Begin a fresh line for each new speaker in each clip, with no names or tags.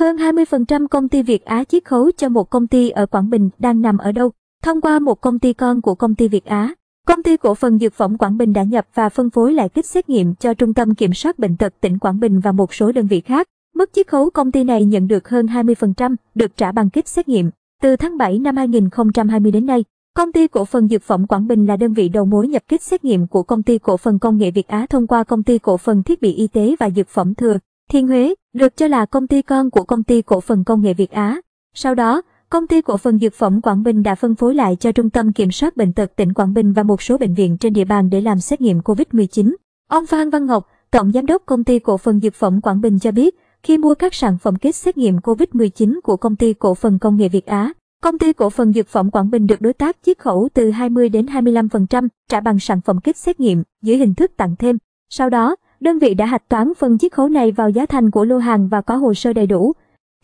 Hơn 20% công ty Việt Á chiết khấu cho một công ty ở Quảng Bình đang nằm ở đâu? Thông qua một công ty con của công ty Việt Á, công ty cổ phần dược phẩm Quảng Bình đã nhập và phân phối lại kit xét nghiệm cho Trung tâm Kiểm soát Bệnh tật tỉnh Quảng Bình và một số đơn vị khác. Mức chiết khấu công ty này nhận được hơn 20%, được trả bằng kit xét nghiệm. Từ tháng 7 năm 2020 đến nay, Công ty cổ phần dược phẩm Quảng Bình là đơn vị đầu mối nhập kích xét nghiệm của công ty cổ phần công nghệ Việt Á thông qua công ty cổ phần thiết bị y tế và dược phẩm thừa. Thiên Huế được cho là công ty con của công ty cổ phần công nghệ Việt Á. Sau đó, công ty cổ phần dược phẩm Quảng Bình đã phân phối lại cho Trung tâm Kiểm soát Bệnh tật tỉnh Quảng Bình và một số bệnh viện trên địa bàn để làm xét nghiệm COVID-19. Ông Phan Văn Ngọc, Tổng Giám đốc Công ty Cổ phần Dược phẩm Quảng Bình cho biết, khi mua các sản phẩm kit xét nghiệm COVID-19 của Công ty Cổ phần Công nghệ Việt Á, Công ty Cổ phần Dược phẩm Quảng Bình được đối tác chiết khấu từ 20 đến 25% trả bằng sản phẩm kit xét nghiệm dưới hình thức tặng thêm. Sau đó, đơn vị đã hạch toán phần chiết khấu này vào giá thành của lô hàng và có hồ sơ đầy đủ.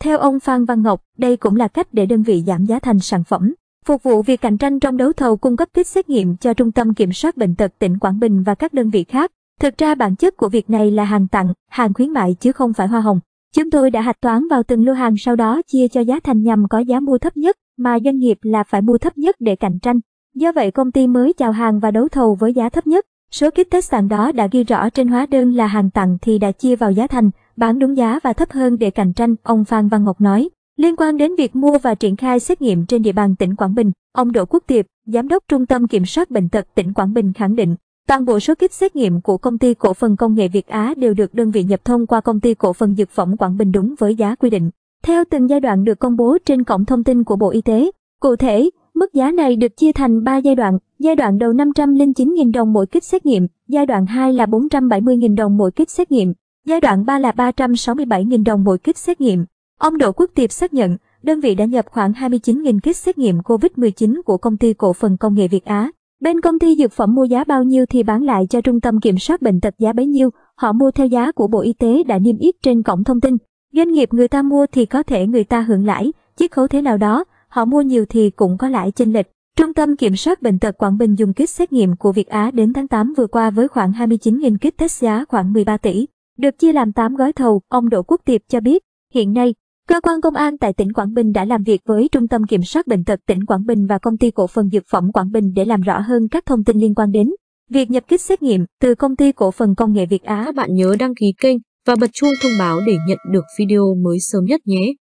Theo ông Phan Văn Ngọc, đây cũng là cách để đơn vị giảm giá thành sản phẩm. Phục vụ việc cạnh tranh trong đấu thầu cung cấp kit xét nghiệm cho Trung tâm Kiểm soát Bệnh tật tỉnh Quảng Bình và các đơn vị khác. Thực ra bản chất của việc này là hàng tặng, hàng khuyến mại chứ không phải hoa hồng. Chúng tôi đã hạch toán vào từng lô hàng sau đó chia cho giá thành nhằm có giá mua thấp nhất mà doanh nghiệp là phải mua thấp nhất để cạnh tranh. Do vậy công ty mới chào hàng và đấu thầu với giá thấp nhất. Số kit test sàn đó đã ghi rõ trên hóa đơn là hàng tặng thì đã chia vào giá thành, bán đúng giá và thấp hơn để cạnh tranh, ông Phan Văn Ngọc nói. Liên quan đến việc mua và triển khai xét nghiệm trên địa bàn tỉnh Quảng Bình, ông Đỗ Quốc Tiệp, Giám đốc Trung tâm Kiểm soát Bệnh tật tỉnh Quảng Bình khẳng định, toàn bộ số kit xét nghiệm của công ty cổ phần công nghệ Việt Á đều được đơn vị nhập thông qua công ty cổ phần dược phẩm Quảng Bình đúng với giá quy định. Theo từng giai đoạn được công bố trên cổng thông tin của Bộ Y tế, cụ thể, Mức giá này được chia thành 3 giai đoạn, giai đoạn đầu 509.000 đồng mỗi kit xét nghiệm, giai đoạn 2 là 470.000 đồng mỗi kit xét nghiệm, giai đoạn 3 là 367.000 đồng mỗi kit xét nghiệm. Ông Đỗ Quốc Tiệp xác nhận, đơn vị đã nhập khoảng 29.000 kit xét nghiệm COVID-19 của công ty cổ phần công nghệ Việt Á. Bên công ty dược phẩm mua giá bao nhiêu thì bán lại cho trung tâm kiểm soát bệnh tật giá bấy nhiêu, họ mua theo giá của Bộ Y tế đã niêm yết trên cổng thông tin. Doanh nghiệp người ta mua thì có thể người ta hưởng lãi, chiết khấu thế nào đó, họ mua nhiều thì cũng có lãi chênh lệch. Trung tâm Kiểm soát Bệnh tật Quảng Bình dùng kit xét nghiệm của Việt Á đến tháng 8 vừa qua với khoảng 29.000 kit test giá khoảng 13 tỷ. Được chia làm 8 gói thầu, ông Đỗ Quốc Tiệp cho biết, hiện nay, cơ quan công an tại tỉnh Quảng Bình đã làm việc với Trung tâm Kiểm soát Bệnh tật tỉnh Quảng Bình và Công ty Cổ phần Dược phẩm Quảng Bình để làm rõ hơn các thông tin liên quan đến việc nhập kit xét nghiệm từ Công ty Cổ phần Công nghệ Việt Á. Các bạn nhớ đăng ký kênh và bật chuông thông báo để nhận được video mới sớm nhất nhé.